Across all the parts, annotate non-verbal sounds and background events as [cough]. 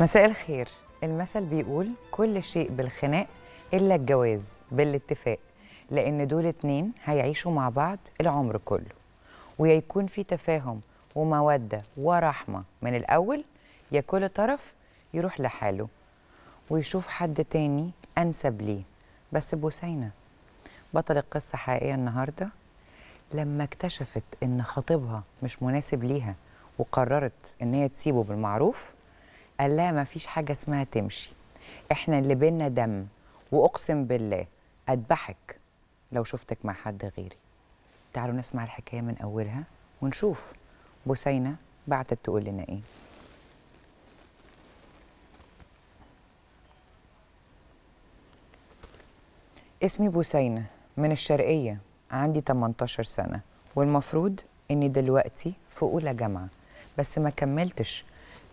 مساء الخير المثل بيقول كل شيء بالخناق إلا الجواز بالاتفاق لأن دول اتنين هيعيشوا مع بعض العمر كله ويكون في تفاهم ومودة ورحمة من الأول يا كل طرف يروح لحاله ويشوف حد تاني أنسب ليه بس بوسينا بطل القصة حقيقية النهاردة لما اكتشفت إن خطيبها مش مناسب ليها وقررت إن هي تسيبه بالمعروف قال لها ما فيش حاجه اسمها تمشي احنا اللي بينا دم واقسم بالله اذبحك لو شفتك مع حد غيري تعالوا نسمع الحكايه من اولها ونشوف بوسينه بعتت تقول لنا ايه اسمي بوسينة من الشرقية عندي 18 سنة والمفروض إني دلوقتي في أولى جامعة بس ما كملتش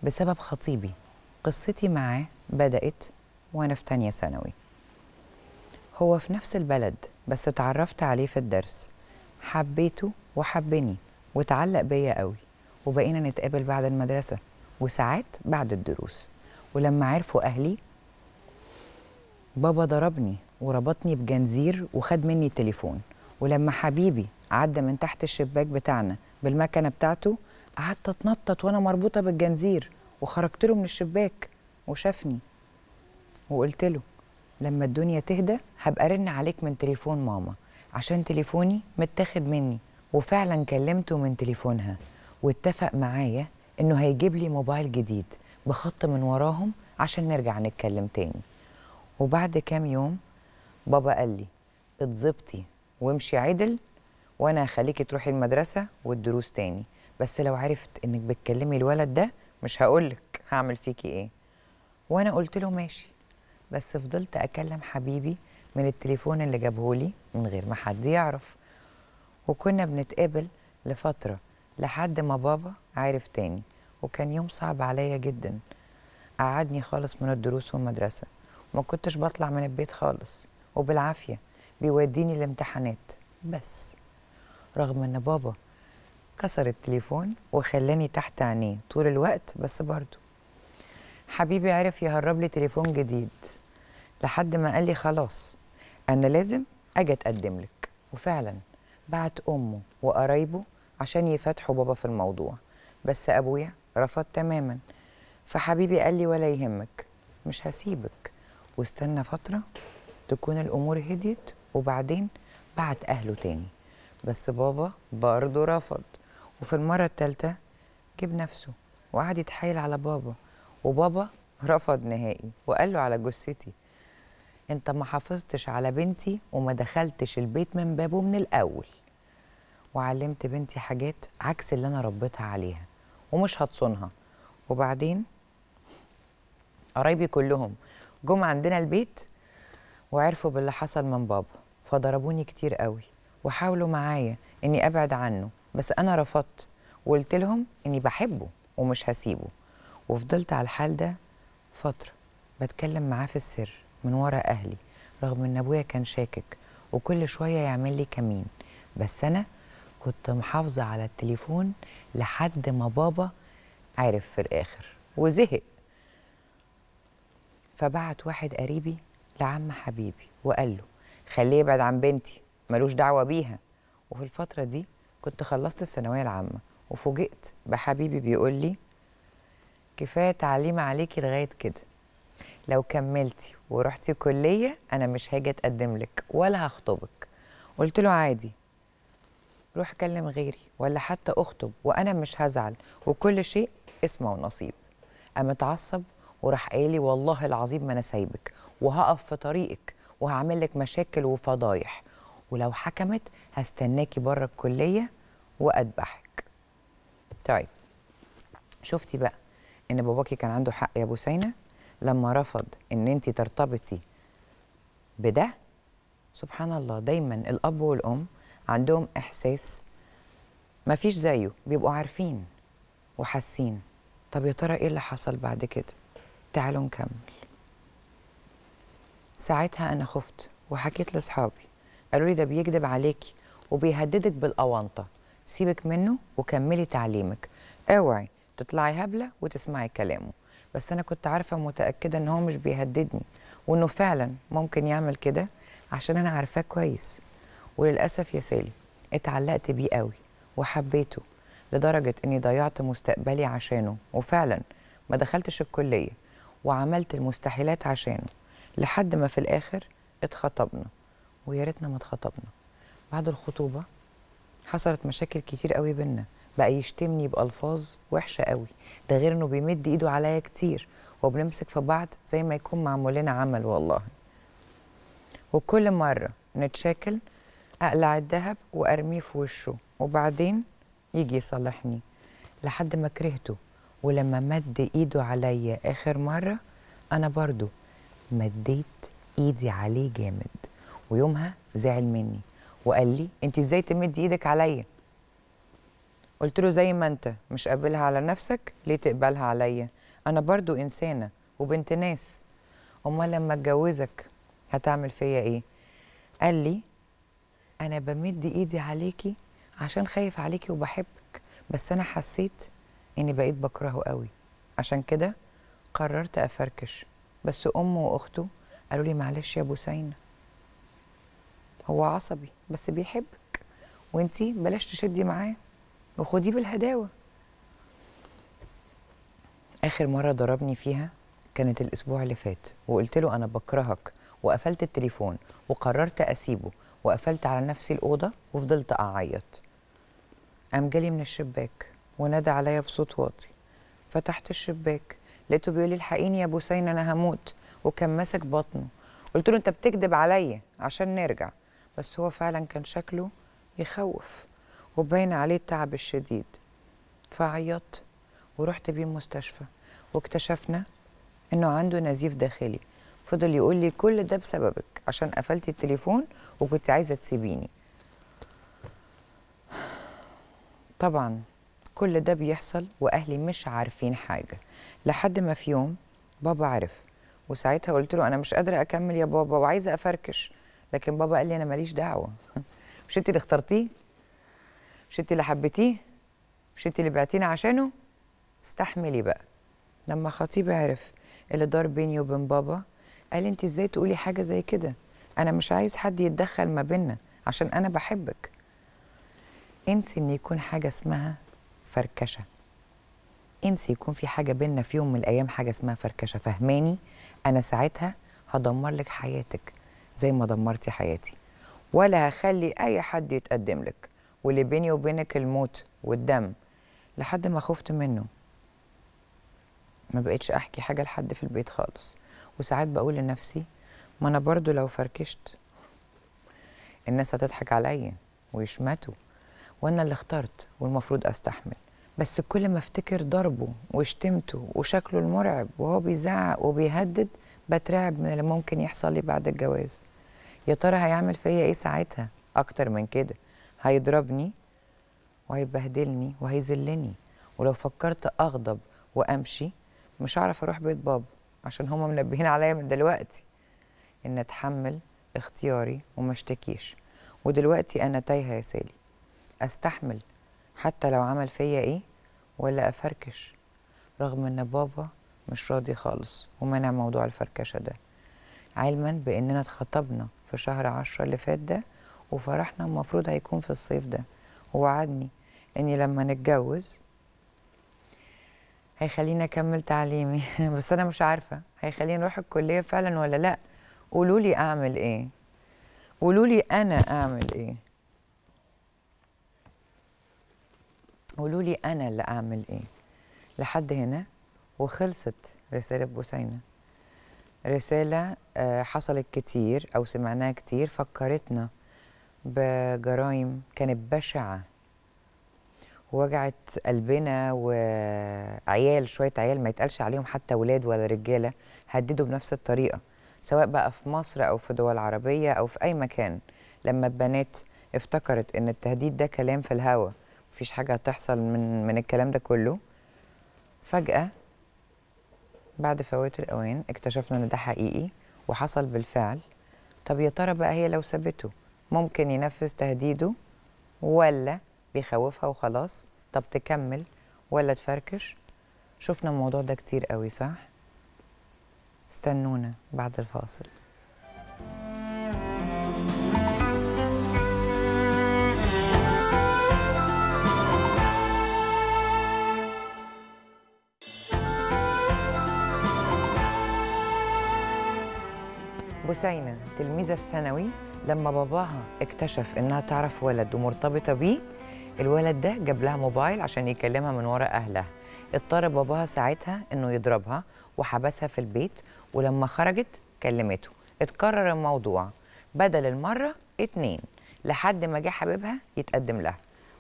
بسبب خطيبي قصتي معاه بدأت وأنا في تانية ثانوي هو في نفس البلد بس اتعرفت عليه في الدرس حبيته وحبني واتعلق بيا قوي وبقينا نتقابل بعد المدرسة وساعات بعد الدروس ولما عرفوا أهلي بابا ضربني وربطني بجنزير وخد مني التليفون ولما حبيبي عدى من تحت الشباك بتاعنا بالمكنة بتاعته قعدت اتنطط وانا مربوطه بالجنزير وخرجت له من الشباك وشافني وقلت له لما الدنيا تهدى هبقى ارن عليك من تليفون ماما عشان تليفوني متاخد مني وفعلا كلمته من تليفونها واتفق معايا انه هيجيب لي موبايل جديد بخط من وراهم عشان نرجع نتكلم تاني وبعد كام يوم بابا قال لي اتظبطي وامشي عدل وانا هخليكي تروحي المدرسه والدروس تاني بس لو عرفت انك بتكلمي الولد ده مش هقولك هعمل فيكي ايه وانا قلت له ماشي بس فضلت اكلم حبيبي من التليفون اللي جابهولي من غير ما حد يعرف وكنا بنتقابل لفتره لحد ما بابا عرف تاني وكان يوم صعب عليا جدا قعدني خالص من الدروس والمدرسه وما كنتش بطلع من البيت خالص وبالعافيه بيوديني الامتحانات بس رغم ان بابا كسر التليفون وخلاني تحت عينيه طول الوقت بس برضه حبيبي عرف يهرب لي تليفون جديد لحد ما قال لي خلاص انا لازم اجي اتقدم لك وفعلا بعت امه وقرايبه عشان يفتحوا بابا في الموضوع بس ابويا رفض تماما فحبيبي قال لي ولا يهمك مش هسيبك واستنى فتره تكون الامور هديت وبعدين بعت اهله تاني بس بابا برضه رفض وفي المرة التالتة جيب نفسه وقعد يتحايل على بابا وبابا رفض نهائي وقال له على جثتي انت ما حافظتش على بنتي وما دخلتش البيت من بابه من الاول وعلمت بنتي حاجات عكس اللي انا ربيتها عليها ومش هتصونها وبعدين قرايبي كلهم جم عندنا البيت وعرفوا باللي حصل من بابا فضربوني كتير قوي وحاولوا معايا اني ابعد عنه بس انا رفضت وقلت لهم اني بحبه ومش هسيبه وفضلت على الحال ده فتره بتكلم معاه في السر من ورا اهلي رغم ان ابويا كان شاكك وكل شويه يعمل لي كمين بس انا كنت محافظه على التليفون لحد ما بابا عرف في الاخر وزهق فبعت واحد قريبي لعم حبيبي وقال له خليه يبعد عن بنتي ملوش دعوه بيها وفي الفتره دي كنت خلصت الثانويه العامه وفوجئت بحبيبي بيقول لي كفايه تعليم عليكي لغايه كده لو كملتي ورحتي كليه انا مش هاجي اتقدم لك ولا هخطبك قلت له عادي روح كلم غيري ولا حتى اخطب وانا مش هزعل وكل شيء اسمه ونصيب قام اتعصب وراح قالي والله العظيم ما انا سايبك وهقف في طريقك وهعمل لك مشاكل وفضايح ولو حكمت هستناكي بره الكليه واذبحك طيب شفتي بقى ان باباكي كان عنده حق يا ابو سينا لما رفض ان انت ترتبطي بده سبحان الله دايما الاب والام عندهم احساس ما فيش زيه بيبقوا عارفين وحاسين طب يا ترى ايه اللي حصل بعد كده تعالوا نكمل ساعتها انا خفت وحكيت لاصحابي قالوا لي ده بيكذب عليكي وبيهددك بالاونطه سيبك منه وكملي تعليمك اوعي تطلعي هبله وتسمعي كلامه بس انا كنت عارفه متاكده ان هو مش بيهددني وانه فعلا ممكن يعمل كده عشان انا عارفاه كويس وللاسف يا سالي اتعلقت بيه قوي وحبيته لدرجه اني ضيعت مستقبلي عشانه وفعلا ما دخلتش الكليه وعملت المستحيلات عشانه لحد ما في الاخر اتخطبنا ويا ريتنا ما اتخطبنا بعد الخطوبه حصلت مشاكل كتير قوي بينا بقى يشتمني بالفاظ وحشه قوي ده غير انه بيمد ايده عليا كتير وبنمسك في بعض زي ما يكون معمول لنا عمل والله وكل مره نتشاكل اقلع الذهب وارميه في وشه وبعدين يجي يصالحني لحد ما كرهته ولما مد ايده عليا اخر مره انا برضو مديت ايدي عليه جامد ويومها زعل مني وقال لي انت ازاي تمد ايدك عليا قلت له زي ما انت مش قابلها على نفسك ليه تقبلها عليا انا برضو انسانه وبنت ناس امال لما اتجوزك هتعمل فيا ايه قال لي انا بمد ايدي عليكي عشان خايف عليكي وبحبك بس انا حسيت اني بقيت بكرهه قوي عشان كده قررت افركش بس امه واخته قالوا لي معلش يا بوسينه هو عصبي بس بيحبك وانتي بلاش تشدي معاه وخديه بالهداوه اخر مره ضربني فيها كانت الاسبوع اللي فات وقلت له انا بكرهك وقفلت التليفون وقررت اسيبه وقفلت على نفسي الاوضه وفضلت اعيط قام جالي من الشباك ونادى عليا بصوت واطي فتحت الشباك لقيته بيقول لي الحقيني يا بوسين انا هموت وكان ماسك بطنه قلت له انت بتكذب عليا عشان نرجع بس هو فعلا كان شكله يخوف وباين عليه التعب الشديد فعيطت ورحت بيه المستشفى واكتشفنا انه عنده نزيف داخلي فضل يقول لي كل ده بسببك عشان قفلتي التليفون وكنت عايزه تسيبيني طبعا كل ده بيحصل واهلي مش عارفين حاجه لحد ما في يوم بابا عرف وساعتها قلت له انا مش قادره اكمل يا بابا وعايزه افركش لكن بابا قال لي انا ماليش دعوه [laughs] مش انت اللي اخترتيه مش انت اللي حبيتيه مش انت اللي بعتيني عشانه استحملي بقى لما خطيب عرف اللي دار بيني وبين بابا قال انت ازاي تقولي حاجه زي كده انا مش عايز حد يتدخل ما بينا عشان انا بحبك انسي ان يكون حاجه اسمها فركشه انسي يكون في حاجه بينا في يوم من الايام حاجه اسمها فركشه فهماني انا ساعتها هدمر لك حياتك زي ما دمرتي حياتي ولا هخلي اي حد يتقدم لك واللي بيني وبينك الموت والدم لحد ما خفت منه ما بقتش احكي حاجه لحد في البيت خالص وساعات بقول لنفسي ما انا برضو لو فركشت الناس هتضحك عليا ويشمتوا وانا اللي اخترت والمفروض استحمل بس كل ما افتكر ضربه وشتمته وشكله المرعب وهو بيزعق وبيهدد بترعب من اللي ممكن يحصل لي بعد الجواز يا ترى هيعمل فيا ايه ساعتها اكتر من كده هيضربني وهيبهدلني وهيذلني ولو فكرت اغضب وامشي مش هعرف اروح بيت بابا عشان هما منبهين عليا من دلوقتي ان اتحمل اختياري وما اشتكيش ودلوقتي انا تايهه يا سالي استحمل حتى لو عمل فيا ايه ولا افركش رغم ان بابا مش راضي خالص ومنع موضوع الفركشه ده علما باننا اتخطبنا في شهر عشرة اللي فات ده وفرحنا المفروض هيكون في الصيف ده ووعدني اني لما نتجوز هيخليني اكمل تعليمي [laughs] بس انا مش عارفه هيخليني اروح الكليه فعلا ولا لا قولوا لي اعمل ايه قولوا لي انا اعمل ايه قولوا لي انا اللي اعمل ايه لحد هنا وخلصت رساله بوسينه رسالة آه، حصلت كتير أو سمعناها كتير فكرتنا بجرائم كانت بشعة وجعت قلبنا وعيال شوية عيال ما يتقالش عليهم حتى ولاد ولا رجالة هددوا بنفس الطريقة سواء بقى في مصر أو في دول عربية أو في أي مكان لما البنات افتكرت إن التهديد ده كلام في الهوا مفيش حاجة هتحصل من, من الكلام ده كله فجأة بعد فوات الأوان اكتشفنا إن ده حقيقي وحصل بالفعل طب يا ترى بقى هي لو سابته ممكن ينفذ تهديده ولا بيخوفها وخلاص طب تكمل ولا تفركش شفنا الموضوع ده كتير قوي صح استنونا بعد الفاصل بسينة تلميذة في ثانوي لما باباها اكتشف انها تعرف ولد ومرتبطة بيه الولد ده جاب لها موبايل عشان يكلمها من ورا اهلها اضطر باباها ساعتها انه يضربها وحبسها في البيت ولما خرجت كلمته اتكرر الموضوع بدل المرة اتنين لحد ما جه حبيبها يتقدم لها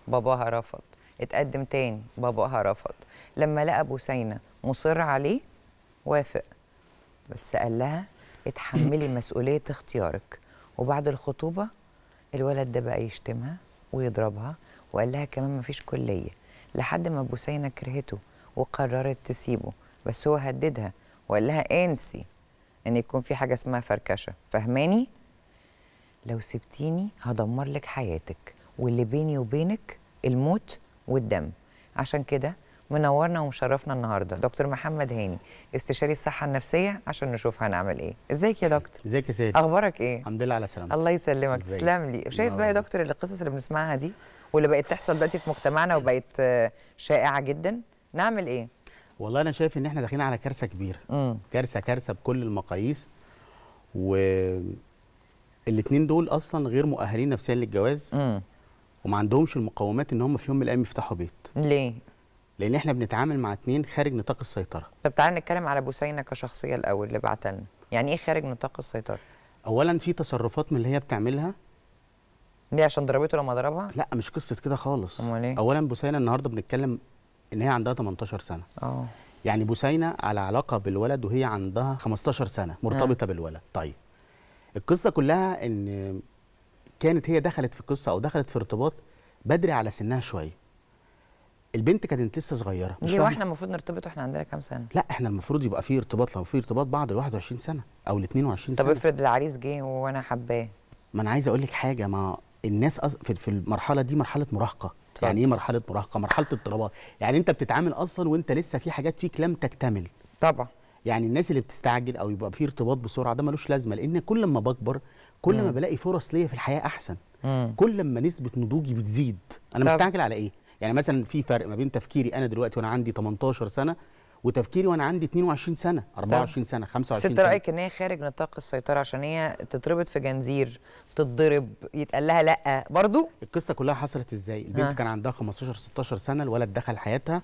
باباها رفض اتقدم تاني باباها رفض لما لقى بوسينة مصر عليه وافق بس قال لها اتحملي مسؤوليه اختيارك وبعد الخطوبه الولد ده بقى يشتمها ويضربها وقال لها كمان مفيش كليه لحد ما بوسينه كرهته وقررت تسيبه بس هو هددها وقال لها انسي ان يكون في حاجه اسمها فركشه فهماني لو سبتيني هدمر لك حياتك واللي بيني وبينك الموت والدم عشان كده منورنا ومشرفنا النهارده دكتور محمد هاني استشاري الصحه النفسيه عشان نشوف هنعمل ايه ازيك يا دكتور ازيك يا سيدي اخبارك ايه الحمد لله على سلامتك الله يسلمك تسلم لي شايف بقى يا دكتور القصص اللي بنسمعها دي واللي بقت تحصل دلوقتي في مجتمعنا وبقت آه، شائعه جدا نعمل ايه والله انا شايف ان احنا داخلين على كارثه كبيره كارثه كارثه بكل المقاييس و الاثنين دول اصلا غير مؤهلين نفسيا للجواز مم. وما عندهمش المقومات ان هم في يوم من الايام يفتحوا بيت ليه لان احنا بنتعامل مع اتنين خارج نطاق السيطره طب تعال نتكلم على بوسينه كشخصيه الاول اللي بعتها لنا يعني ايه خارج نطاق السيطره اولا في تصرفات من اللي هي بتعملها ليه عشان ضربته لما ضربها لا مش قصه كده خالص امال ايه اولا بوسينه النهارده بنتكلم ان هي عندها 18 سنه اه يعني بوسينه على علاقه بالولد وهي عندها 15 سنه مرتبطه م. آه. بالولد طيب القصه كلها ان كانت هي دخلت في قصه او دخلت في ارتباط بدري على سنها شويه البنت كانت لسه صغيره مش ليه واحنا المفروض نرتبط واحنا عندنا كام سنه لا احنا المفروض يبقى في ارتباط لو في ارتباط بعد ال 21 سنه او ال 22 سنه طب افرض العريس جه وانا حباه ما انا عايز اقول لك حاجه ما الناس في المرحله دي مرحله مراهقه يعني ايه مرحله مراهقه مرحله اضطرابات يعني انت بتتعامل اصلا وانت لسه في حاجات فيك لم تكتمل طبعا يعني الناس اللي بتستعجل او يبقى في ارتباط بسرعه ده ملوش لازمه لان كل ما بكبر كل ما بلاقي فرص ليا في الحياه احسن مم. كل ما نسبه نضوجي بتزيد انا طب. مستعجل على ايه يعني مثلا في فرق ما بين تفكيري انا دلوقتي وانا عندي 18 سنه وتفكيري وانا عندي 22 سنه 24 سنه 25 سنه بس انت رايك ان هي خارج نطاق السيطره عشان هي تتربط في جنزير تتضرب يتقال لها لا برضو القصه كلها حصلت ازاي البنت ها. كان عندها 15 16 سنه الولد دخل حياتها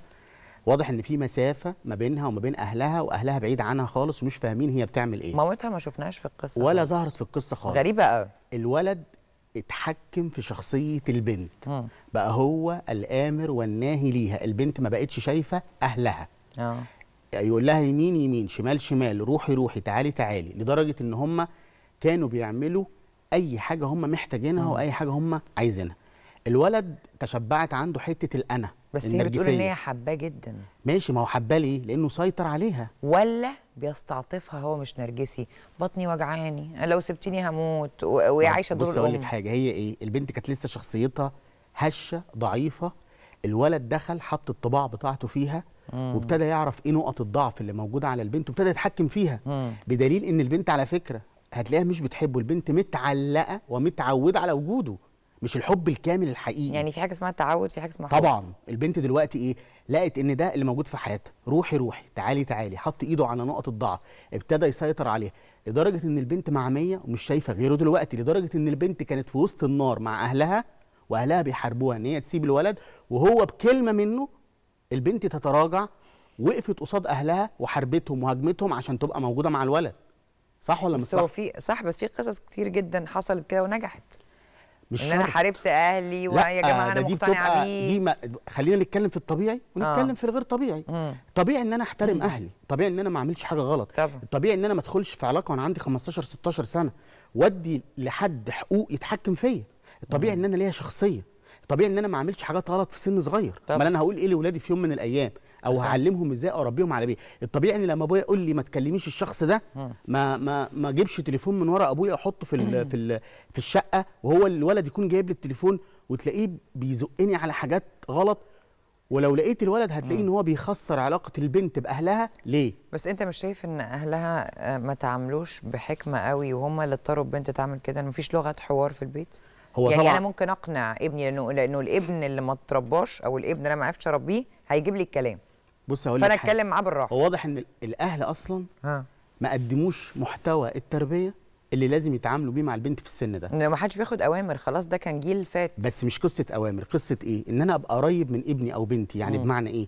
واضح ان في مسافه ما بينها وما بين اهلها واهلها بعيد عنها خالص ومش فاهمين هي بتعمل ايه مامتها ما شفناهاش في القصه ولا خالص. ظهرت في القصه خالص غريبه قوي الولد اتحكم في شخصية البنت م. بقى هو الآمر والناهي ليها البنت ما بقتش شايفة أهلها أوه. يقول لها يمين يمين شمال شمال روحي روحي تعالي تعالي لدرجة إن هم كانوا بيعملوا أي حاجة هم محتاجينها وأي حاجة هم عايزينها الولد تشبعت عنده حتة الأنا بس هي بتقول إن هي حباه جدا ماشي ما هو حباه ليه؟ لأنه سيطر عليها ولا بيستعطفها هو مش نرجسي بطني وجعاني لو سبتيني هموت وهي عايشه دور بص اقول لك حاجه هي ايه البنت كانت لسه شخصيتها هشه ضعيفه الولد دخل حط الطباع بتاعته فيها وابتدى يعرف ايه نقط الضعف اللي موجوده على البنت وابتدى يتحكم فيها بدليل ان البنت على فكره هتلاقيها مش بتحبه البنت متعلقه ومتعوده على وجوده مش الحب الكامل الحقيقي يعني في حاجه اسمها تعود في حاجه اسمها طبعا البنت دلوقتي ايه لقت ان ده اللي موجود في حياتها روحي روحي تعالي تعالي حط ايده على نقط الضعف ابتدى يسيطر عليها لدرجه ان البنت معميه ومش شايفه غيره دلوقتي لدرجه ان البنت كانت في وسط النار مع اهلها واهلها بيحاربوها ان هي تسيب الولد وهو بكلمه منه البنت تتراجع وقفت قصاد اهلها وحاربتهم وهاجمتهم عشان تبقى موجوده مع الولد صح ولا مش صح؟ في صح بس في قصص كتير جدا حصلت كده ونجحت مش ان شرط. انا حاربت اهلي ويا جماعه انا مقتنعه بيه دي ما خلينا نتكلم في الطبيعي ونتكلم آه. في الغير طبيعي مم. طبيعي ان انا احترم مم. اهلي طبيعي ان انا ما اعملش حاجه غلط طبعا. طبيعي ان انا ما ادخلش في علاقه وانا عندي 15 16 سنه وادي لحد حقوق يتحكم فيا طبيعي ان انا ليا شخصيه طبيعي ان انا ما اعملش حاجات غلط في سن صغير ما انا هقول ايه لاولادي في يوم من الايام او نعم. هعلمهم ازاي اربيهم على بيه الطبيعي ان لما ابويا يقول لي ما تكلميش الشخص ده ما ما ما اجيبش تليفون من ورا ابويا احطه في ال في ال في الشقه وهو الولد يكون جايب لي التليفون وتلاقيه بيزقني على حاجات غلط ولو لقيت الولد هتلاقيه ان هو بيخسر علاقه البنت باهلها ليه بس انت مش شايف ان اهلها آه، ما تعاملوش بحكمه قوي وهم اللي اضطروا البنت تعمل كده ان مفيش لغه حوار في البيت هو يعني طبعا انا ممكن اقنع ابني لانه لانه الابن اللي ما اترباش او الابن اللي انا ما عرفتش اربيه هيجيب لي الكلام بص هقول لك فانا اتكلم معاه بالراحه هو واضح ان الاهل اصلا ها. ما قدموش محتوى التربيه اللي لازم يتعاملوا بيه مع البنت في السن ده ما حدش بياخد اوامر خلاص ده كان جيل فات بس مش قصه اوامر قصه ايه ان انا ابقى قريب من ابني او بنتي يعني م. بمعنى ايه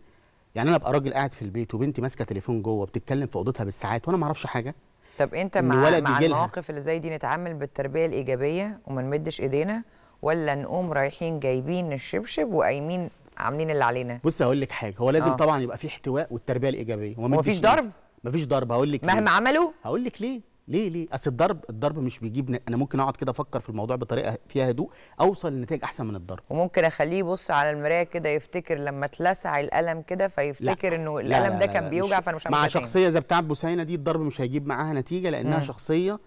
يعني انا ابقى راجل قاعد في البيت وبنتي ماسكه تليفون جوه بتتكلم في اوضتها بالساعات وانا ما اعرفش حاجه طب انت مع, مع المواقف اللي زي دي نتعامل بالتربيه الايجابيه وما نمدش ايدينا ولا نقوم رايحين جايبين الشبشب وقايمين عاملين اللي علينا بص هقول لك حاجه هو لازم أوه. طبعا يبقى في احتواء والتربيه الايجابيه وما فيش ضرب مفيش ضرب هقول لك مهما عملوا هقول لك ليه ليه ليه اصل الضرب الضرب مش بيجيب انا ممكن اقعد كده افكر في الموضوع بطريقه فيها هدوء اوصل لنتائج احسن من الضرب وممكن اخليه يبص على المرايه كده يفتكر لما اتلسع القلم كده فيفتكر لا. انه القلم ده كان بيوجع فانا مش مع مع إيه. شخصيه زي بتاعه بوسينه دي الضرب مش هيجيب معاها نتيجه لانها م. شخصيه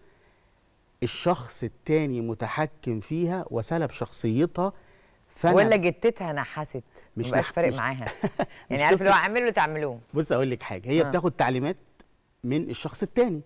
الشخص التاني متحكم فيها وسلب شخصيتها فأنا ولا جتتها نحست مش مبقاش فارق معاها [laughs] يعني عارف اللي هو اعمله تعملوه بص اقول لك حاجه هي آه. بتاخد تعليمات من الشخص الثاني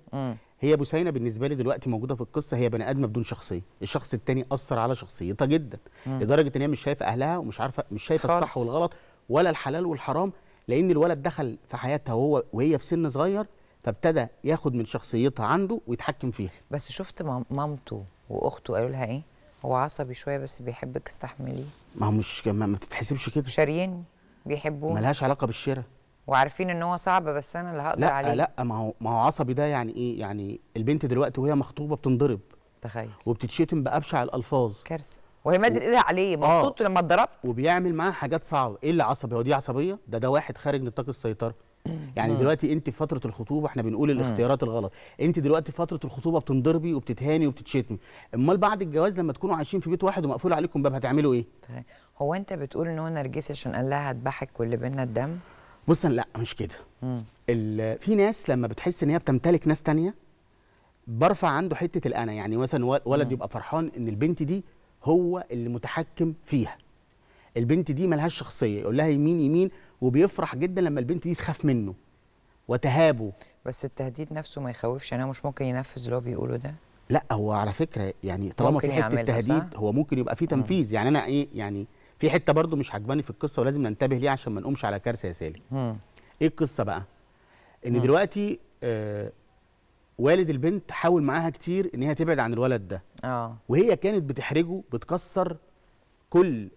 هي بوسينه بالنسبه لي دلوقتي موجوده في القصه هي بني ادمه بدون شخصيه الشخص الثاني اثر على شخصيتها جدا مم. لدرجه ان هي مش شايفه اهلها ومش عارفه مش شايفه خلص. الصح والغلط ولا الحلال والحرام لان الولد دخل في حياتها وهو وهي في سن صغير فابتدى ياخد من شخصيتها عنده ويتحكم فيها بس شفت مامته واخته قالوا لها ايه هو عصبي شويه بس بيحبك استحمليه ما هو مش ما, بتتحسبش تتحسبش كده شاريين بيحبوه ملهاش علاقه بالشراء وعارفين ان هو صعب بس انا اللي هقدر لا عليه لا ما هو ما هو عصبي ده يعني ايه يعني البنت دلوقتي وهي مخطوبه بتنضرب تخيل وبتتشتم بابشع الالفاظ كارثه وهي مادت ايدها عليه مبسوط آه لما اتضربت وبيعمل معاها حاجات صعبه ايه اللي عصبي هو دي عصبيه ده ده واحد خارج نطاق السيطره يعني دلوقتي انت في فتره الخطوبه احنا بنقول الاختيارات الغلط انت دلوقتي في فتره الخطوبه بتنضربي وبتتهاني وبتتشتمي امال بعد الجواز لما تكونوا عايشين في بيت واحد ومقفول عليكم باب هتعملوا ايه طيب. هو انت بتقول ان هو نرجسي عشان قال لها هذبحك واللي بينا الدم بص لا مش كده في ناس لما بتحس ان هي بتمتلك ناس تانية برفع عنده حته الانا يعني مثلا ولد يبقى فرحان ان البنت دي هو اللي متحكم فيها البنت دي ملهاش شخصيه يقول لها يمين يمين وبيفرح جدا لما البنت دي تخاف منه وتهابه بس التهديد نفسه ما يخوفش انا يعني مش ممكن ينفذ اللي هو بيقوله ده لا هو على فكره يعني طالما في حته تهديد هو ممكن يبقى في تنفيذ يعني انا ايه يعني في حته برضو مش عجباني في القصه ولازم ننتبه ليها عشان ما نقومش على كارثه يا سالي ايه القصه بقى ان مم. دلوقتي آه والد البنت حاول معاها كتير ان هي تبعد عن الولد ده اه وهي كانت بتحرجه بتكسر كل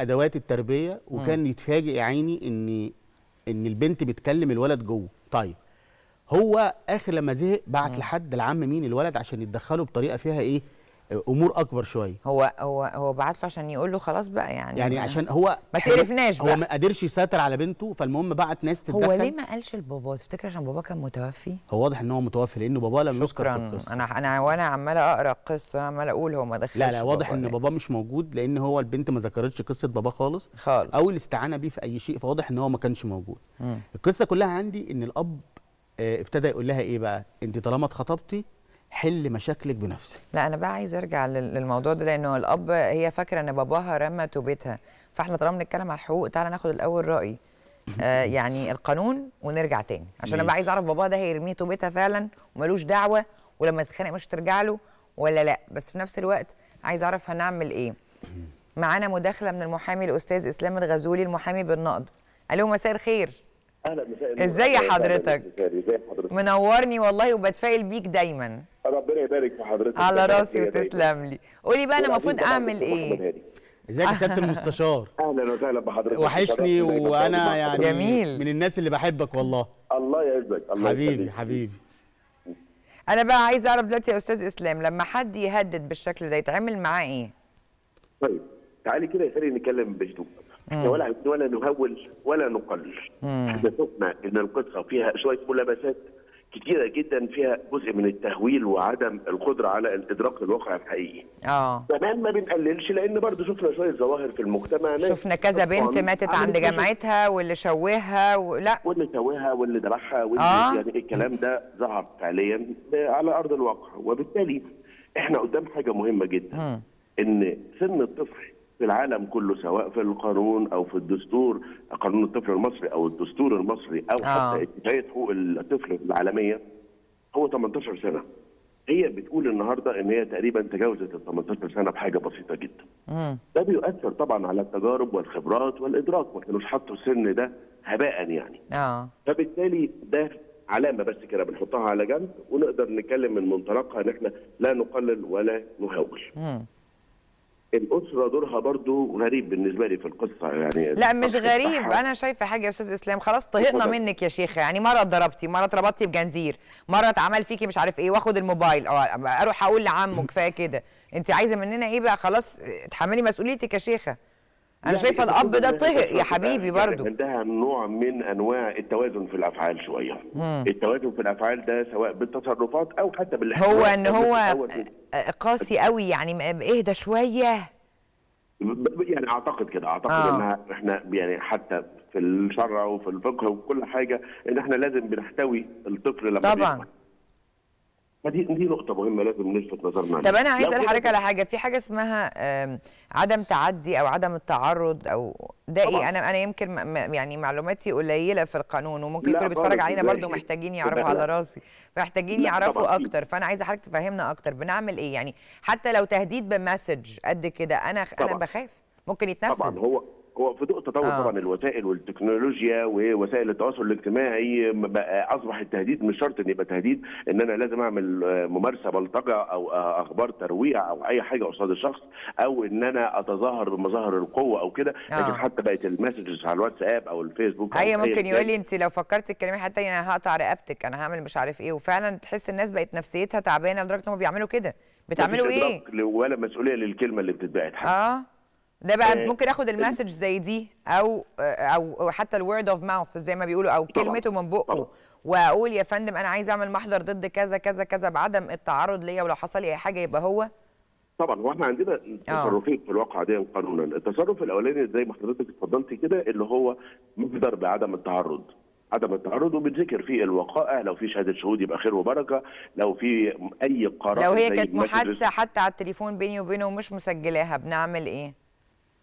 ادوات التربيه وكان يتفاجئ يا عيني ان ان البنت بتكلم الولد جوه طيب هو اخر لما زهق بعت لحد العم مين الولد عشان يتدخله بطريقه فيها ايه امور اكبر شويه هو هو هو بعت له عشان يقول له خلاص بقى يعني يعني عشان هو ما تعرفناش بقى هو ما قدرش يسيطر على بنته فالمهم بعت ناس تتدخل هو ليه ما قالش لبابا تفتكر عشان بابا كان متوفي هو واضح ان هو متوفي لانه بابا لم يذكر في القصه انا انا وانا عمال اقرا القصه عمال اقول هو ما دخلش لا لا واضح ان بابا مش موجود لان هو البنت ما ذكرتش قصه بابا خالص خالص او الاستعانه بيه في اي شيء فواضح ان هو ما كانش موجود م. القصه كلها عندي ان الاب آه، ابتدى يقول لها ايه بقى انت طالما اتخطبتي حل مشاكلك بنفسك لا انا بقى عايز ارجع للموضوع ده لانه الاب هي فاكره ان باباها رمى توبتها فاحنا طالما بنتكلم على الحقوق تعالى ناخد الاول راي [laughs] آه يعني القانون ونرجع تاني عشان انا بقى عايز اعرف باباها ده هيرميه توبتها فعلا وملوش دعوه ولما تتخانق مش ترجع له ولا لا بس في نفس الوقت عايز اعرف هنعمل ايه معانا مداخله من المحامي الاستاذ اسلام الغزولي المحامي بالنقد الو مساء الخير اهلا مساء ازي حضرتك ازي حضرتك منورني والله وبتفائل بيك دايما ربنا يبارك في حضرتك على راسي وتسلم لي قولي بقى انا المفروض اعمل ايه ازيك يا سياده [laughs] المستشار اهلا وسهلا بحضرتك وحشني وانا يعني جميل من الناس اللي بحبك والله الله يعزك الله حبيبي حبيبي انا بقى عايز اعرف دلوقتي يا استاذ اسلام لما حد يهدد بالشكل ده يتعامل معاه ايه طيب تعالي كده يا فريق نتكلم بجدوه احنا ولا ولا نهول ولا نقلل احنا شفنا ان القصه فيها شويه ملابسات كتيره جدا فيها جزء من التهويل وعدم القدره على الادراك للواقع الحقيقي. اه كمان ما بنقللش لان برضه شفنا شويه ظواهر في المجتمع شفنا كذا بنت ماتت عند جامعتها واللي شوهها ولا لا واللي شوهها واللي ذبحها واللي آه. يعني الكلام ده ظهر فعليا على ارض الواقع وبالتالي احنا قدام حاجه مهمه جدا م. ان سن الطفل في العالم كله سواء في القانون او في الدستور قانون الطفل المصري او الدستور المصري او آه. حتى اتفاقيه حقوق الطفل العالميه هو 18 سنه هي بتقول النهارده ان هي تقريبا تجاوزت ال 18 سنه بحاجه بسيطه جدا. مم. ده بيؤثر طبعا على التجارب والخبرات والادراك ما كانوش حطوا السن ده هباء يعني. اه فبالتالي ده علامه بس كده بنحطها على جنب ونقدر نتكلم من منطلقها ان احنا لا نقلل ولا نهول. مم. الاسره دورها برضو غريب بالنسبه لي في القصه يعني لا مش غريب انا شايفه حاجه يا استاذ اسلام خلاص طهقنا منك يا شيخه يعني مره اتضربتي مره اتربطتي بجنزير مره اتعمل فيكي مش عارف ايه واخد الموبايل آه، اروح اقول لعمه كفايه كده انت عايزه مننا ايه بقى خلاص اتحملي مسؤوليتك يا شيخه انا يعني شايفه الاب ده طهق يا حبيبي يعني برضو عندها نوع من انواع التوازن في الافعال شويه مم. التوازن في الافعال ده سواء بالتصرفات او حتى بالاحتواء هو ان هو قاسي قوي يعني اهدى شويه يعني اعتقد كده اعتقد آه. انها احنا يعني حتى في الشرع وفي الفقه وكل حاجه ان احنا لازم بنحتوي الطفل لما طبعا بيبقى. فدي دي نقطه مهمه لازم نلفت نظرنا عليها طب انا عايز اسال حضرتك على حاجه في حاجه اسمها عدم تعدي او عدم التعرض او ده ايه انا انا يمكن يعني معلوماتي قليله في القانون وممكن يكونوا بيتفرج علينا برضو محتاجين يعرفوا على راسي محتاجين يعرفوا اكتر فانا عايزه حضرتك تفهمنا اكتر بنعمل ايه يعني حتى لو تهديد بمسج قد كده انا طبعًا. انا بخاف ممكن يتنفس طبعا هو هو في ضوء تطور آه. طبعا الوسائل والتكنولوجيا ووسائل التواصل الاجتماعي اصبح التهديد مش شرط ان يبقى تهديد ان انا لازم اعمل ممارسه بلطجه او اخبار ترويع او اي حاجه قصاد الشخص او ان انا اتظاهر بمظاهر القوه او كده آه. لكن حتى بقت المسجز على الواتساب او الفيسبوك هي ممكن يقول لي انت لو فكرتي الكلمه حتى انا هقطع رقبتك انا هعمل مش عارف ايه وفعلا تحس الناس بقت نفسيتها تعبانه لدرجه ان هم بيعملوا كده بتعملوا ايه؟ ولا مسؤوليه للكلمه اللي بتتبعت حتى. اه ده بقى آه، ممكن اخد المسج زي دي او آه، او حتى الورد اوف ماوث زي ما بيقولوا او كلمته من بقه واقول يا فندم انا عايز اعمل محضر ضد كذا كذا كذا بعدم التعرض ليا ولو حصل لي اي حاجه يبقى هو طبعا واحنا عندنا آه. تصرفين في الواقع دي قانونا التصرف الاولاني زي ما حضرتك اتفضلتي كده اللي هو محضر بعدم التعرض عدم التعرض وبنذكر فيه الوقائع لو في شهاده شهود يبقى خير وبركه لو في اي قرار لو هي كانت محادثه حتى على التليفون بيني وبينه ومش مسجلاها بنعمل ايه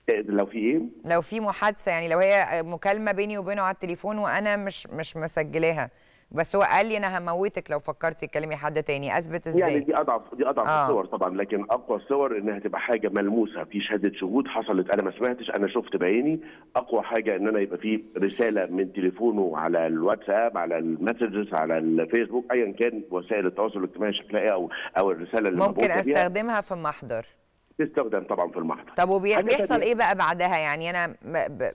لو في ايه لو في محادثه يعني لو هي مكالمه بيني وبينه على التليفون وانا مش مش مسجلاها بس هو قال لي انا هموتك لو فكرتي تكلمي حد تاني اثبت ازاي يعني دي اضعف دي اضعف آه. الصور طبعا لكن اقوى الصور انها تبقى حاجه ملموسه في شهاده شهود حصلت انا ما سمعتش انا شفت بعيني اقوى حاجه ان انا يبقى في رساله من تليفونه على الواتساب على المسجز على الفيسبوك ايا كان وسائل التواصل الاجتماعي شكلها ايه او او الرساله اللي ممكن استخدمها في محضر تستخدم طبعا في المحضر طب وبيحصل ايه بقى بعدها يعني انا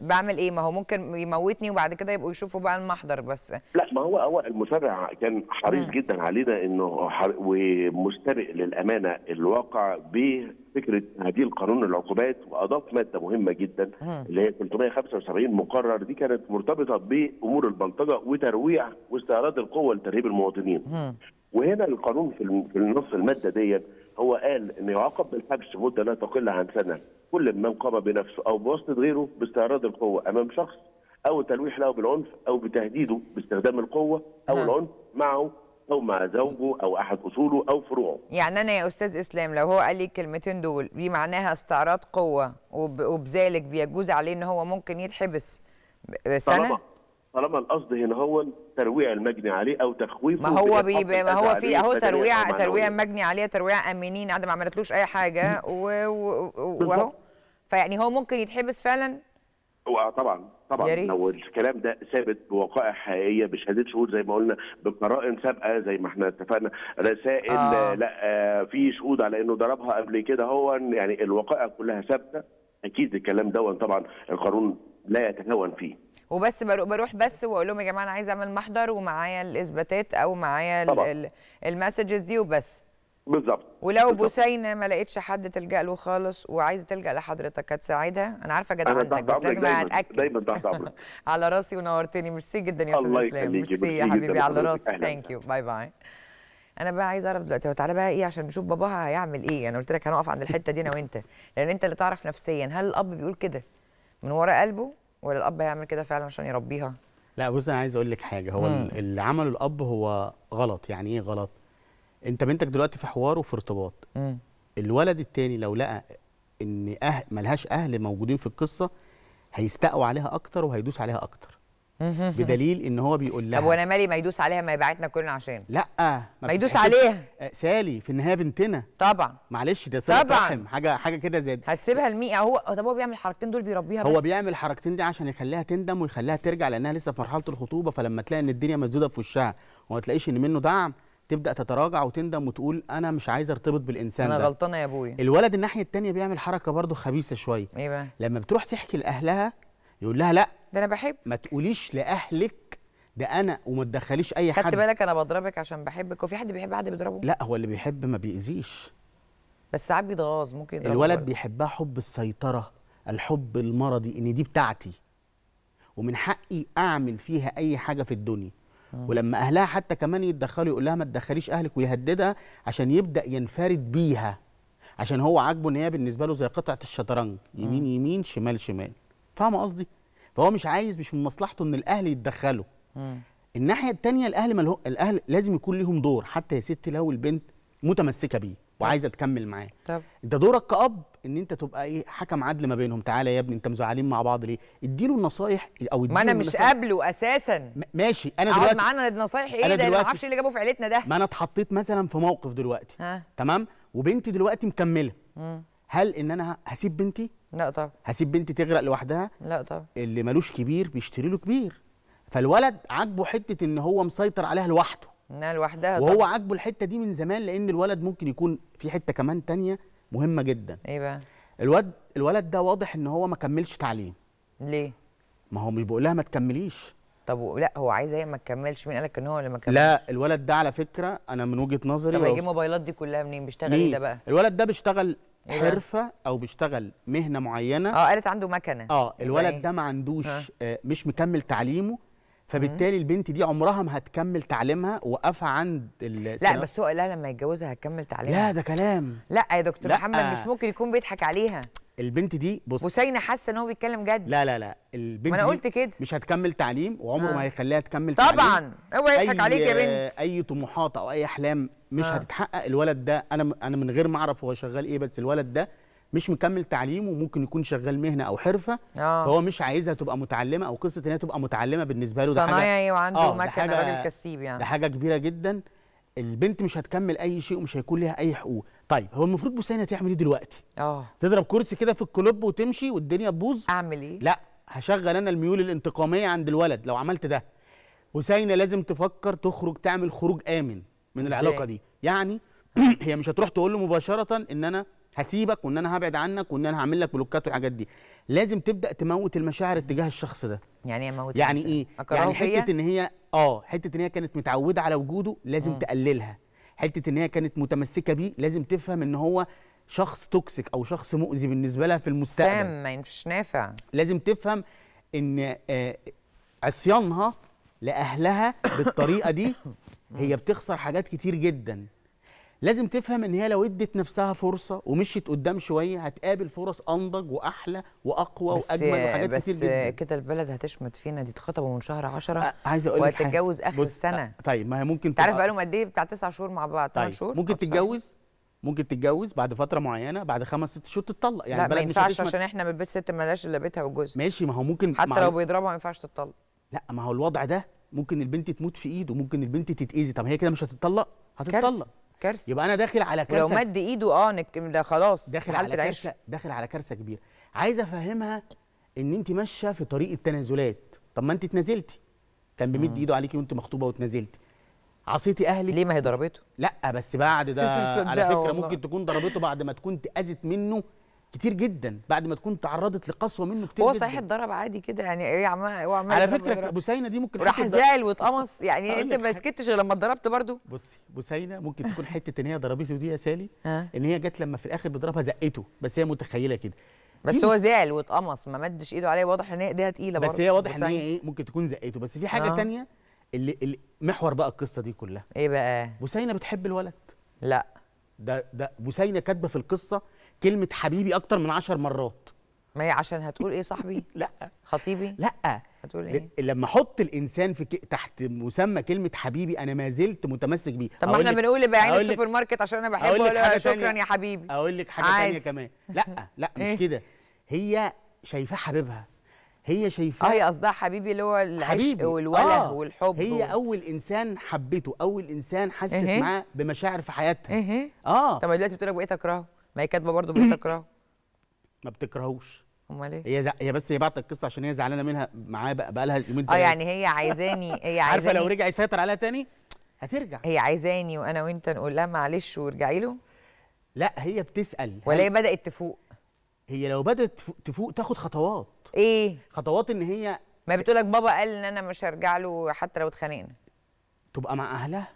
بعمل ايه ما هو ممكن يموتني وبعد كده يبقوا يشوفوا بقى المحضر بس لا ما هو هو المتابع كان حريص مم. جدا علينا انه حر... ومستبق للامانه الواقع بفكره تعديل قانون العقوبات واضاف ماده مهمه جدا مم. اللي هي 375 مقرر دي كانت مرتبطه بامور البلطجه وترويع واستعراض القوه لترهيب المواطنين مم. وهنا القانون في النص الماده ديت هو قال ان يعاقب بالحبس مده لا تقل عن سنه كل من قام بنفسه او بواسطه غيره باستعراض القوه امام شخص او تلويح له بالعنف او بتهديده باستخدام القوه او نعم. العنف معه او مع زوجه او احد اصوله او فروعه يعني انا يا استاذ اسلام لو هو قال لي الكلمتين دول دي معناها استعراض قوه وبذلك بيجوز عليه ان هو ممكن يتحبس سنه طالما طالما القصد هنا هو ترويع المجني عليه او تخويفه ما هو بيبقى ما هو في اهو ترويع ترويع مجني عليه ترويع امنين قاعده ما عملتلوش اي حاجه واهو فيعني هو ممكن يتحبس فعلا طبعا طبعا لو الكلام ده ثابت بوقائع حقيقيه بشهادات شهود زي ما قلنا بقرائن سابقه زي ما احنا اتفقنا رسائل آه. لا آه في شهود على انه ضربها قبل كده هو يعني الوقائع كلها ثابته اكيد الكلام ده طبعا القانون لا يتكون فيه وبس بروح بس واقول لهم يا جماعه انا عايز اعمل محضر ومعايا الاثباتات او معايا المسجز دي وبس بالظبط ولو بوسينه ما لقيتش حد تلجا له خالص وعايزه تلجا لحضرتك هتساعدها انا عارفه جدعنتك بس لازم اتاكد دايما تحت امرك [laughs] على راسي ونورتني ميرسي جدا يا استاذ اسلام ميرسي يا حبيبي على راسي ثانك يو باي باي انا بقى عايز اعرف دلوقتي هو تعالى بقى ايه عشان نشوف باباها هيعمل ايه انا يعني قلت لك هنقف عند الحته دي انا وانت لان انت اللي تعرف نفسيا هل الاب بيقول كده من ورا قلبه ولا الاب هيعمل كده فعلا عشان يربيها لا بص انا عايز اقول لك حاجه هو مم. اللي عمله الاب هو غلط يعني ايه غلط انت بنتك دلوقتي في حوار وفي ارتباط مم. الولد التاني لو لقى ان اه ملهاش اهل موجودين في القصه هيستقوا عليها اكتر وهيدوس عليها اكتر بدليل ان هو بيقول لها طب وانا مالي ما يدوس عليها ما يبعتنا كلنا عشان لا ما, ما يدوس عليها أه، سالي في النهايه بنتنا طبعا معلش ده صله رحم حاجه حاجه كده زي دي هتسيبها لمين هو طب هو بيعمل الحركتين دول بيربيها هو بس هو بيعمل الحركتين دي عشان يخليها تندم ويخليها ترجع لانها لسه في مرحله الخطوبه فلما تلاقي ان الدنيا مسدوده في وشها وما تلاقيش ان منه دعم تبدا تتراجع وتندم وتقول انا مش عايز ارتبط بالانسان انا ده. غلطانه يا ابويا الولد الناحيه الثانيه بيعمل حركه برده خبيثه شويه ايه بقى لما بتروح تحكي لاهلها يقول لها لا ده انا بحب ما تقوليش لاهلك ده انا وما تدخليش اي حد خدت بالك انا بضربك عشان بحبك وفي حد بيحب حد بيضربه لا هو اللي بيحب ما بيأذيش بس ساعات بيتغاظ ممكن يضربه الولد برضه. بيحبها حب السيطره الحب المرضي ان دي بتاعتي ومن حقي اعمل فيها اي حاجه في الدنيا ولما اهلها حتى كمان يتدخلوا يقول لها ما تدخليش اهلك ويهددها عشان يبدا ينفرد بيها عشان هو عاجبه ان هي بالنسبه له زي قطعه الشطرنج يمين يمين شمال شمال فاهمه قصدي فهو مش عايز مش من مصلحته ان الاهل يتدخلوا الناحيه الثانيه الاهل ملهو الاهل لازم يكون ليهم دور حتى يا ستي لو البنت متمسكه بيه وعايزه تكمل معاه طب ده دورك كاب ان انت تبقى ايه حكم عدل ما بينهم تعالى يا ابني انت مزعلين مع بعض ليه اديله النصايح او اديله ما انا مش قابله اساسا ماشي انا دلوقتي معانا النصايح ايه ده ما اعرفش إيه اللي جابه في عيلتنا ده ما انا اتحطيت مثلا في موقف دلوقتي ها. تمام وبنتي دلوقتي مكمله مم. هل ان انا هسيب بنتي لا طبعا هسيب بنتي تغرق لوحدها لا طبعا اللي مالوش كبير بيشتري له كبير فالولد عاجبه حته ان هو مسيطر عليها لوحده انها لوحدها وهو عاجبه الحته دي من زمان لان الولد ممكن يكون في حته كمان تانية مهمه جدا ايه بقى الولد الولد ده واضح ان هو ما كملش تعليم ليه ما هو مش بقولها لها ما تكمليش طب لا هو عايز هي ما تكملش مين قالك ان هو اللي ما كملش لا الولد ده على فكره انا من وجهه نظري طب هيجيب الموبايلات دي كلها منين بيشتغل ايه ده بقى الولد ده بيشتغل إيه حرفه او بيشتغل مهنه معينه اه قالت عنده مكنه اه الولد إيه؟ ده ما عندوش آه. آه مش مكمل تعليمه فبالتالي البنت دي عمرها ما هتكمل تعليمها وقفها عند لا بس هو قالها لما يتجوزها هتكمل تعليمها لا ده كلام لا يا دكتور لا. محمد مش ممكن يكون بيضحك عليها البنت دي بص بوسينا حاسه ان هو بيتكلم جد لا لا لا البنت ما انا قلت كده مش هتكمل تعليم وعمره آه. ما هيخليها تكمل طبعا تعليم طبعا اوعى يضحك عليك يا بنت اي طموحات او اي احلام مش آه. هتتحقق الولد ده انا انا من غير ما اعرف هو شغال ايه بس الولد ده مش مكمل تعليمه وممكن يكون شغال مهنه او حرفه آه. فهو مش عايزها تبقى متعلمه او قصه ان هي تبقى متعلمه بالنسبه له ده حاجه صنايعي وعنده آه مكنه راجل كسيب يعني ده حاجه كبيره جدا البنت مش هتكمل اي شيء ومش هيكون ليها اي حقوق طيب هو المفروض بوسينه تعمل ايه دلوقتي اه تضرب كرسي كده في الكلوب وتمشي والدنيا تبوظ اعمل ايه لا هشغل انا الميول الانتقاميه عند الولد لو عملت ده وسينه لازم تفكر تخرج تعمل خروج امن من العلاقه دي يعني [clears throat] هي مش هتروح تقول له مباشره ان انا هسيبك وان انا هبعد عنك وان انا هعمل لك بلوكات والحاجات دي لازم تبدا تموت المشاعر اتجاه الشخص ده يعني ايه موت يعني ايه يعني حته ان هي اه حته ان هي كانت متعوده على وجوده لازم م. تقللها حته ان هي كانت متمسكه بيه لازم تفهم ان هو شخص توكسيك او شخص مؤذي بالنسبه لها في المستقبل سام ما ينفعش نافع لازم تفهم ان آه، عصيانها لاهلها بالطريقه دي [coughs] هي بتخسر حاجات كتير جدا لازم تفهم ان هي لو ادت نفسها فرصه ومشيت قدام شويه هتقابل فرص انضج واحلى واقوى بس واجمل وحاجات كتير جدا بس كده البلد هتشمت فينا دي اتخطبوا من شهر 10 عايز اقول لك وهتتجوز اخر السنه أه طيب ما هي ممكن تعرف بقالهم قد ايه بتاع 9 شهور مع بعض 8 طيب شهور ممكن تتجوز ممكن تتجوز بعد فتره معينه بعد خمس ست شهور تتطلق يعني لا البلد ما ينفعش عشان احنا من بيت ست مالهاش الا بيتها وجوزها ماشي ما هو ممكن حتى لو بيضربها ما ينفعش تتطلق لا ما هو الوضع ده ممكن البنت تموت في ايده ممكن البنت تتاذي طب هي كده مش هتتطلق هتتطلق كارثه يبقى انا داخل على كارثه لو مد ايده اه نك... ده خلاص داخل على كارثه داخل على كارثه كبيره عايز افهمها ان انت ماشيه في طريق التنازلات طب ما انت اتنازلتي كان بيمد ايده عليكي وانت مخطوبه واتنازلتي عصيتي اهلك ليه ما هي ضربته لا بس بعد ده [laughs] على فكره والله. ممكن تكون ضربته بعد ما تكون اتاذت منه كتير جدا بعد ما تكون تعرضت لقسوه منه كتير هو صحيح اتضرب عادي كده يعني ايه عمال على فكره بوسينه دي ممكن راح زعل واتقمص [laughs] يعني انت ما سكتش غير لما اتضربت برضو بصي بوسينه ممكن تكون حته ان هي ضربته دي يا سالي ان هي جت لما في الاخر بيضربها زقته بس هي متخيله كده بس هو زعل واتقمص ما مدش ايده عليه واضح ان هي ايديها تقيله برضه بس هي واضح ان هي ايه ممكن تكون زقته بس في حاجه ثانيه آه. اللي, اللي محور بقى القصه دي كلها ايه بقى بوسينه بتحب الولد لا ده ده بوسينه كاتبه في القصه كلمه حبيبي اكتر من عشر مرات ما هي عشان هتقول ايه صاحبي [laughs] لا خطيبي لا هتقول ايه لما احط الانسان في ك... تحت مسمى كلمه حبيبي انا ما زلت متمسك بيه طب ما احنا بنقول لبياعين السوبر ماركت عشان انا بحبه شكرا يا حبيبي اقول لك حاجه تانية كمان [laughs] لا لا مش إيه؟ كده هي شايفاه حبيبها هي شايفاه اه هي قصدها حبيبي اللي هو العشق حبيبي. والوله آه. والحب هي و... اول انسان حبته اول انسان حست إيه؟ معاه بمشاعر في حياتها إيه؟ اه طب دلوقتي بتقول لك بقيت اكرهه ما هي كاتبه برضه بتكرهه [clears throat] ما بتكرهوش امال ايه هي زع... هي بس هي بعتت القصه عشان هي زعلانه منها معاه بقى, بقى لها يومين اه يعني هي عايزاني [laughs] هي عايزاني عارفه لو رجع يسيطر عليها تاني هترجع هي عايزاني وانا وانت نقول لها معلش وارجعي له لا هي بتسال ولا هي بدات تفوق هي لو بدات تفوق تاخد خطوات ايه خطوات ان هي ما بتقولك بابا قال ان انا مش هرجع له حتى لو اتخانقنا تبقى مع اهلها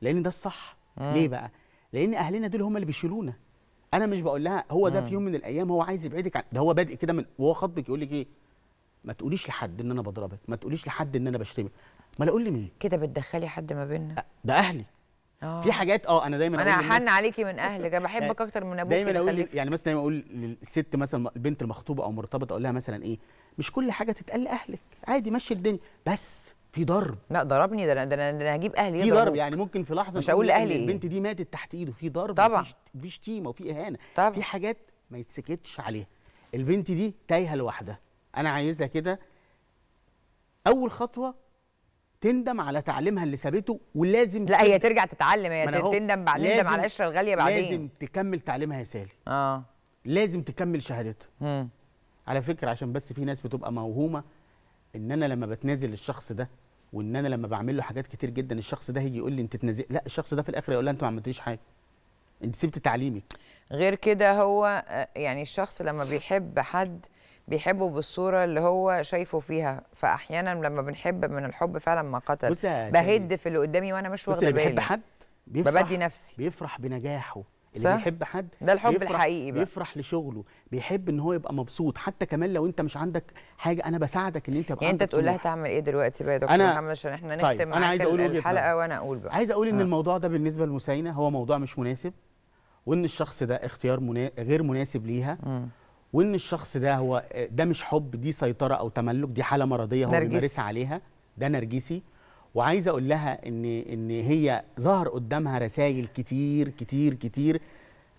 لان ده الصح مم. ليه بقى لان اهلنا دول هم اللي بيشيلونا انا مش بقول لها هو ده في يوم من الايام هو عايز يبعدك عن ده هو بادئ كده من وهو خاطبك يقول لك ايه ما تقوليش لحد ان انا بضربك ما تقوليش لحد ان انا بشتمك ما انا اقول لمين كده بتدخلي حد ما بيننا ده اهلي أوه. في حاجات اه انا دايما انا احن عليكي من اهلك انا بحبك [laughs] اكتر من ابوك دايما اقول يعني مثلا دايما اقول للست مثلا البنت المخطوبه او مرتبطه اقول لها مثلا ايه مش كل حاجه تتقال لاهلك عادي مشي الدنيا بس في ضرب لا ضربني ده انا ده انا هجيب اهلي في ضرب يعني ممكن في لحظه مش هقول لاهلي البنت دي ماتت تحت ايده في ضرب طبعا في شتيمه وفي اهانه طبعا في حاجات ما يتسكتش عليها البنت دي تايهه لوحدها انا عايزها كده اول خطوه تندم على تعليمها اللي سابته ولازم لا هي ترجع تتعلم هي تندم بعدين تندم على القشره الغاليه بعدين لازم تكمل تعليمها يا سالي اه لازم تكمل شهادتها امم على فكره عشان بس في ناس بتبقى موهومه ان انا لما بتنازل للشخص ده وان انا لما بعمل له حاجات كتير جدا الشخص ده هيجي يقول لي انت تنزل لا الشخص ده في الاخر يقول لها انت ما عملتليش حاجه انت سبت تعليمك غير كده هو آه، يعني الشخص لما بيحب حد بيحبه بالصوره اللي هو شايفه فيها فاحيانا لما بنحب من الحب فعلا ما قتل بهد في اللي قدامي وانا مش واخده بالي بحب حد بيفرح ببدي نفسي بيفرح بنجاحه اللي صح؟ بيحب حد ده الحب بيفرح الحقيقي بقى. بيفرح لشغله بيحب ان هو يبقى مبسوط حتى كمان لو انت مش عندك حاجه انا بساعدك ان انت يبقى يعني انت تقول لها تعمل ايه دلوقتي بقى يا دكتور محمد عشان احنا طيب، نختم طيب. أنا عايز أقول الحلقه وانا اقول بقى عايز اقول ان آه. الموضوع ده بالنسبه لمسينه هو موضوع مش مناسب وان الشخص ده اختيار منا... غير مناسب ليها م. وان الشخص ده هو ده مش حب دي سيطره او تملك دي حاله مرضيه هو بيمارسها عليها ده نرجسي وعايز اقول لها ان ان هي ظهر قدامها رسائل كتير كتير كتير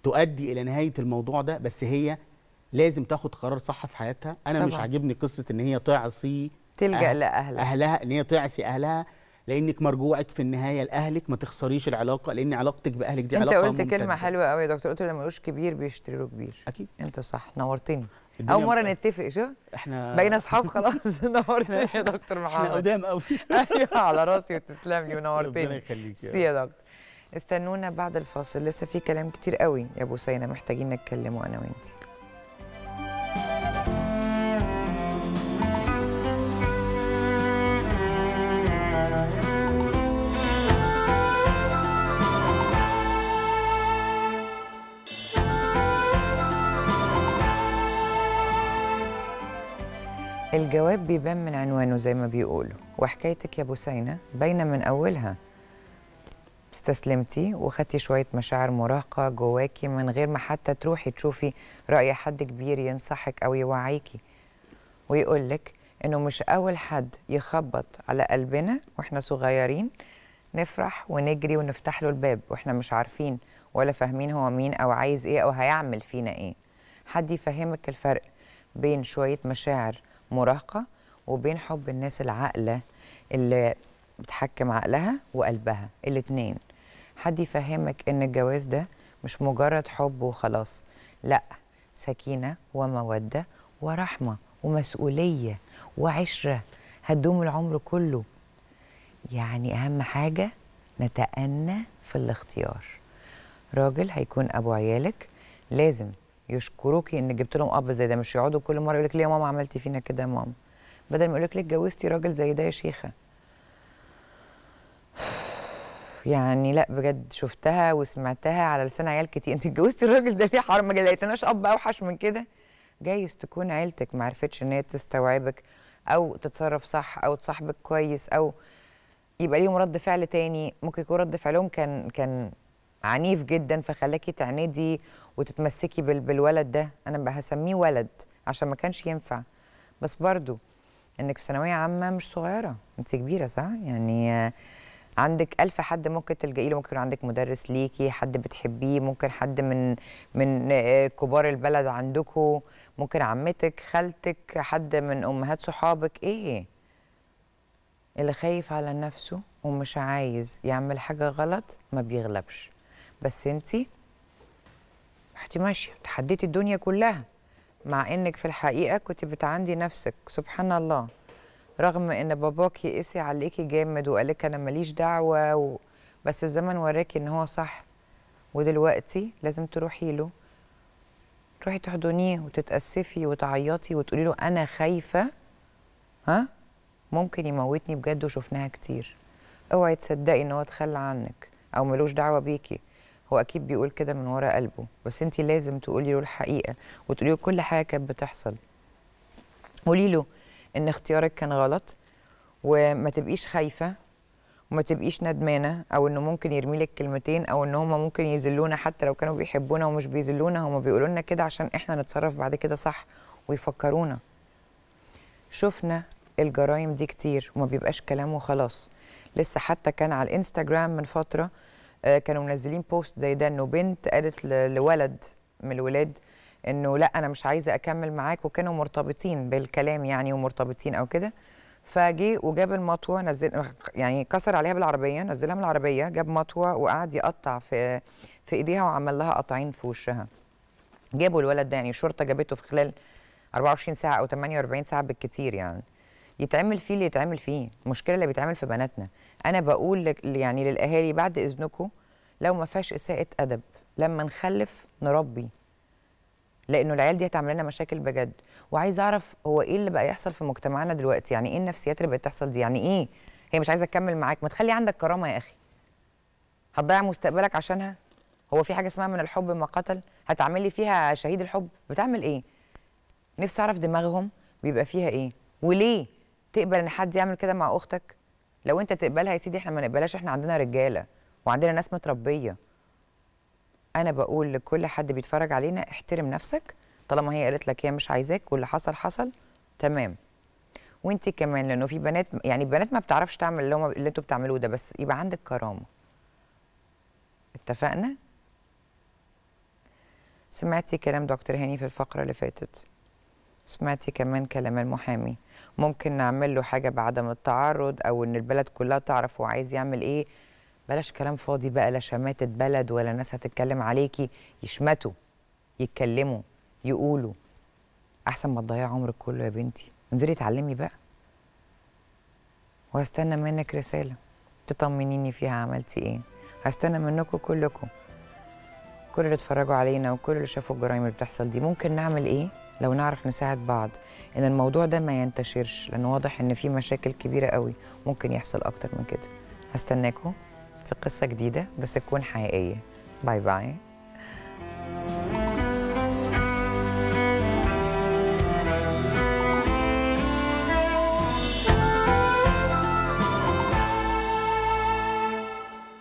تؤدي الى نهايه الموضوع ده بس هي لازم تاخد قرار صح في حياتها انا طبعا. مش عاجبني قصه ان هي تعصي تلجا أهل لاهلها اهلها ان هي تعصي اهلها لانك مرجوعك في النهايه لاهلك ما تخسريش العلاقه لان علاقتك باهلك دي انت علاقه انت قلت ممتدة. كلمه حلوه قوي يا دكتور قلت لما ملوش كبير بيشتري له كبير اكيد انت صح نورتني اول مره نتفق شوف احنا بقينا [laughs] اصحاب خلاص [laughs] نورتنا يا دكتور محمد احنا قدام قوي [laughs] ايوه على راسي وتسلم لي ونورتني ربنا يخليك يا دكتور استنونا بعد الفاصل لسه في كلام كتير قوي يا ابو سينا محتاجين نتكلمه انا وانتي الجواب بيبان من عنوانه زي ما بيقولوا وحكايتك يا بوسينة باينة من أولها استسلمتي وخدتي شوية مشاعر مراهقة جواكي من غير ما حتى تروحي تشوفي رأي حد كبير ينصحك أو يوعيكي ويقولك إنه مش أول حد يخبط على قلبنا وإحنا صغيرين نفرح ونجري ونفتح له الباب وإحنا مش عارفين ولا فاهمين هو مين أو عايز إيه أو هيعمل فينا إيه حد يفهمك الفرق بين شوية مشاعر مراهقه وبين حب الناس العاقله اللي بتحكم عقلها وقلبها الاثنين حد يفهمك ان الجواز ده مش مجرد حب وخلاص لا سكينه وموده ورحمه ومسؤوليه وعشره هتدوم العمر كله يعني اهم حاجه نتأنى في الاختيار راجل هيكون ابو عيالك لازم يشكروكي ان جبت لهم اب زي ده مش يقعدوا كل مره يقول لك ليه يا ماما عملتي فينا كده يا ماما بدل ما يقول لك ليه اتجوزتي راجل زي ده يا شيخه يعني لا بجد شفتها وسمعتها على لسان عيال كتير انت اتجوزتي الراجل ده ليه حرام ما لقيتناش اب اوحش من كده جايز تكون عيلتك ما عرفتش ان هي تستوعبك او تتصرف صح او تصاحبك كويس او يبقى ليهم رد فعل تاني ممكن يكون رد فعلهم كان كان عنيف جدا فخلاكي تعندي وتتمسكي بالولد ده انا هسميه ولد عشان ما كانش ينفع بس برضو انك في ثانويه عامه مش صغيره انت كبيره صح يعني عندك ألف حد ممكن تلجئي له ممكن يكون عندك مدرس ليكي حد بتحبيه ممكن حد من من كبار البلد عندكم ممكن عمتك خالتك حد من امهات صحابك ايه اللي خايف على نفسه ومش عايز يعمل حاجه غلط ما بيغلبش بس انت رحتي ماشيه تحديتي الدنيا كلها مع انك في الحقيقه كنت بتعندي نفسك سبحان الله رغم ان باباك يقسي عليكي جامد وقالك انا ماليش دعوه و... بس الزمن وراكي ان هو صح ودلوقتي لازم تروحي له تروحي تحضنيه وتتأسفي وتعيطي وتقولي له أنا خايفة ها ممكن يموتني بجد وشفناها كتير اوعي تصدقي إن هو اتخلى عنك أو ملوش دعوة بيكي هو اكيد بيقول كده من ورا قلبه بس انت لازم تقولي له الحقيقه وتقولي له كل حاجه كانت بتحصل قولي له ان اختيارك كان غلط وما تبقيش خايفه وما تبقيش ندمانه او انه ممكن يرمي لك كلمتين او ان هم ممكن يذلونا حتى لو كانوا بيحبونا ومش بيذلونا هم بيقولوا لنا كده عشان احنا نتصرف بعد كده صح ويفكرونا شفنا الجرايم دي كتير وما بيبقاش كلام وخلاص لسه حتى كان على الانستجرام من فتره آه، كانوا منزلين بوست زي ده انه بنت قالت لولد من الولاد انه لا انا مش عايزه اكمل معاك وكانوا مرتبطين بالكلام يعني ومرتبطين او كده فجه وجاب المطوه نزل يعني كسر عليها بالعربيه نزلها من العربيه جاب مطوه وقعد يقطع في في ايديها وعمل لها قطعين في وشها جابوا الولد ده يعني الشرطه جابته في خلال 24 ساعه او 48 ساعه بالكثير يعني يتعمل فيه اللي يتعمل فيه المشكله اللي بيتعمل في بناتنا انا بقول لك يعني للاهالي بعد اذنكم لو ما فيهاش اساءه ادب لما نخلف نربي لانه العيال دي هتعمل لنا مشاكل بجد وعايز اعرف هو ايه اللي بقى يحصل في مجتمعنا دلوقتي يعني ايه النفسيات اللي بقت تحصل دي يعني ايه هي مش عايزه تكمل معاك ما تخلي عندك كرامه يا اخي هتضيع مستقبلك عشانها هو في حاجه اسمها من الحب ما قتل هتعملي فيها شهيد الحب بتعمل ايه نفسي اعرف دماغهم بيبقى فيها ايه وليه تقبل ان حد يعمل كده مع اختك لو انت تقبلها يا سيدي احنا ما نقبلهاش احنا عندنا رجاله وعندنا ناس متربيه انا بقول لكل حد بيتفرج علينا احترم نفسك طالما هي قالت لك هي مش عايزاك واللي حصل حصل تمام وانت كمان لانه في بنات يعني البنات ما بتعرفش تعمل اللي, هم اللي انتوا بتعملوه ده بس يبقى عندك كرامه اتفقنا سمعتي كلام دكتور هاني في الفقره اللي فاتت سمعتي كمان كلام المحامي ممكن نعمل له حاجه بعدم التعرض او ان البلد كلها تعرف هو عايز يعمل ايه بلاش كلام فاضي بقى لا شماتة بلد ولا ناس هتتكلم عليكي يشمتوا يتكلموا يقولوا احسن ما تضيع عمرك كله يا بنتي انزلي اتعلمي بقى وهستنى منك رساله تطمنيني فيها عملتي ايه هستنى منكم كلكم كل اللي اتفرجوا علينا وكل اللي شافوا الجرايم اللي بتحصل دي ممكن نعمل ايه لو نعرف نساعد بعض ان الموضوع ده ما ينتشرش لان واضح ان في مشاكل كبيره قوي ممكن يحصل اكتر من كده هستناكم في قصه جديده بس تكون حقيقيه باي باي